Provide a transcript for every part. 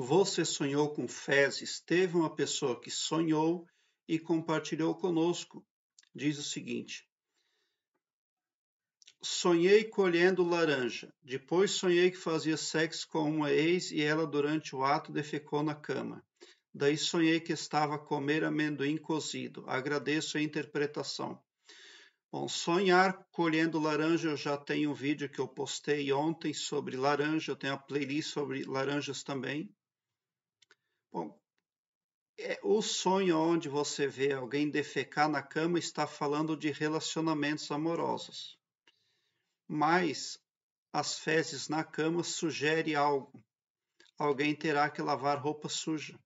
Você sonhou com fezes? Teve uma pessoa que sonhou e compartilhou conosco. Diz o seguinte: Sonhei colhendo laranja. Depois sonhei que fazia sexo com uma ex e ela, durante o ato, defecou na cama. Daí sonhei que estava a comer amendoim cozido. Agradeço a interpretação. Bom, sonhar colhendo laranja, eu já tenho um vídeo que eu postei ontem sobre laranja, eu tenho a playlist sobre laranjas também. Bom, é, o sonho onde você vê alguém defecar na cama está falando de relacionamentos amorosos. Mas as fezes na cama sugere algo. Alguém terá que lavar roupa suja.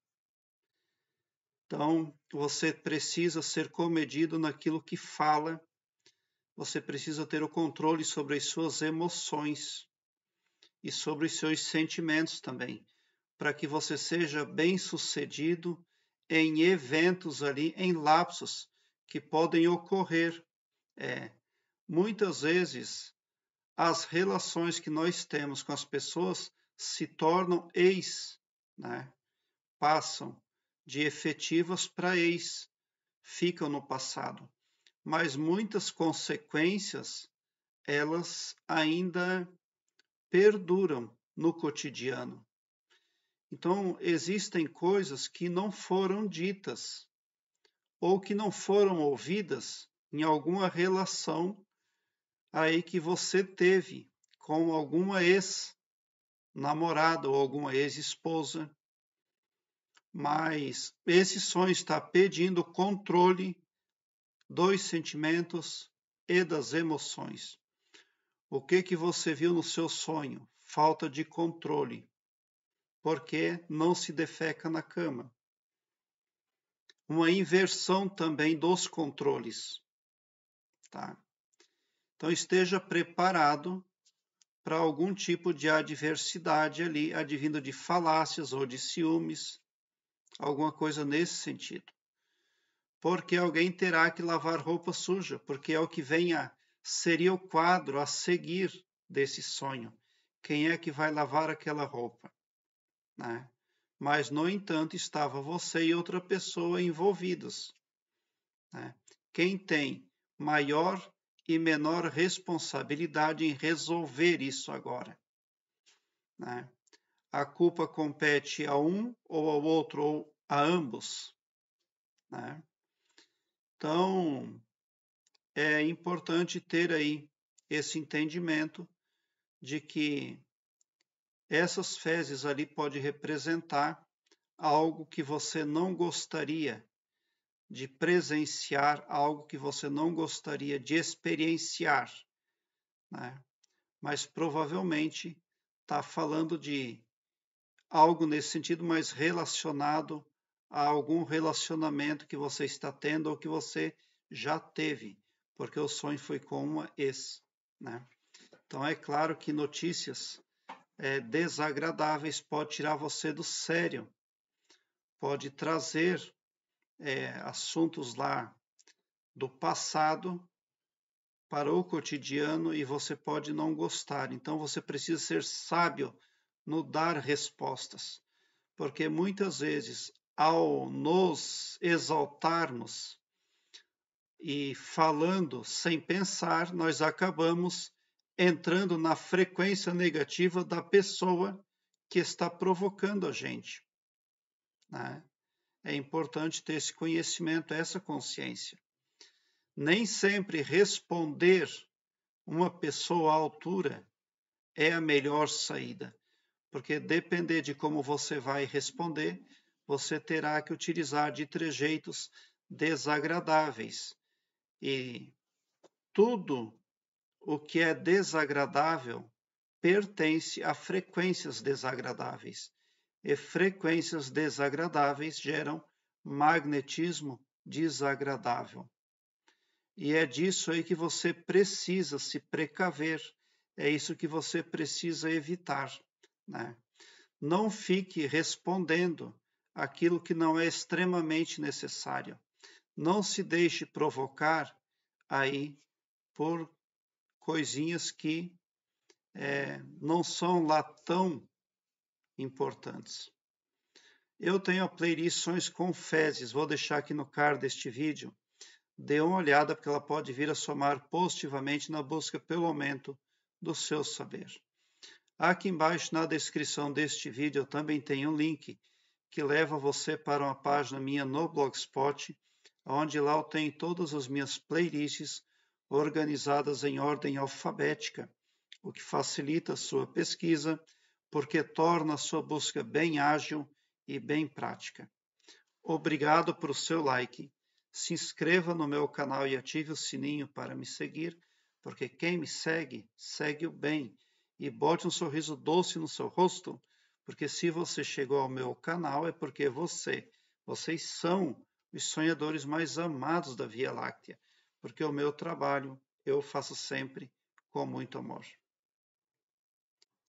Então, você precisa ser comedido naquilo que fala. Você precisa ter o controle sobre as suas emoções e sobre os seus sentimentos também para que você seja bem sucedido em eventos ali, em lapsos que podem ocorrer. É, muitas vezes, as relações que nós temos com as pessoas se tornam ex, né? passam de efetivas para ex, ficam no passado. Mas muitas consequências, elas ainda perduram no cotidiano. Então, existem coisas que não foram ditas ou que não foram ouvidas em alguma relação aí que você teve com alguma ex-namorada ou alguma ex-esposa. Mas esse sonho está pedindo controle dos sentimentos e das emoções. O que que você viu no seu sonho? Falta de controle porque não se defeca na cama. Uma inversão também dos controles. Tá? Então esteja preparado para algum tipo de adversidade ali, advindo de falácias ou de ciúmes, alguma coisa nesse sentido. Porque alguém terá que lavar roupa suja, porque é o que vem a seria o quadro a seguir desse sonho. Quem é que vai lavar aquela roupa? Né? Mas, no entanto, estava você e outra pessoa envolvidos. Né? Quem tem maior e menor responsabilidade em resolver isso agora? Né? A culpa compete a um ou ao outro, ou a ambos. Né? Então, é importante ter aí esse entendimento de que essas fezes ali pode representar algo que você não gostaria de presenciar, algo que você não gostaria de experienciar, né? Mas provavelmente está falando de algo nesse sentido, mas relacionado a algum relacionamento que você está tendo ou que você já teve, porque o sonho foi com uma ex. Né? Então, é claro que notícias é, desagradáveis, pode tirar você do sério, pode trazer é, assuntos lá do passado para o cotidiano e você pode não gostar. Então você precisa ser sábio no dar respostas, porque muitas vezes ao nos exaltarmos e falando sem pensar, nós acabamos entrando na frequência negativa da pessoa que está provocando a gente. Né? É importante ter esse conhecimento, essa consciência. Nem sempre responder uma pessoa à altura é a melhor saída, porque depender de como você vai responder, você terá que utilizar de trejeitos desagradáveis. E tudo o que é desagradável pertence a frequências desagradáveis, e frequências desagradáveis geram magnetismo desagradável. E é disso aí que você precisa se precaver, é isso que você precisa evitar. Né? Não fique respondendo aquilo que não é extremamente necessário. Não se deixe provocar aí por coisinhas que é, não são lá tão importantes. Eu tenho a playlist Sons com Fezes, vou deixar aqui no card deste vídeo. Dê uma olhada, porque ela pode vir a somar positivamente na busca pelo aumento do seu saber. Aqui embaixo, na descrição deste vídeo, eu também tenho um link que leva você para uma página minha no Blogspot, onde lá eu tenho todas as minhas playlists organizadas em ordem alfabética, o que facilita sua pesquisa, porque torna sua busca bem ágil e bem prática. Obrigado por seu like. Se inscreva no meu canal e ative o sininho para me seguir, porque quem me segue, segue o bem. E bote um sorriso doce no seu rosto, porque se você chegou ao meu canal é porque você, vocês são os sonhadores mais amados da Via Láctea porque o meu trabalho eu faço sempre com muito amor.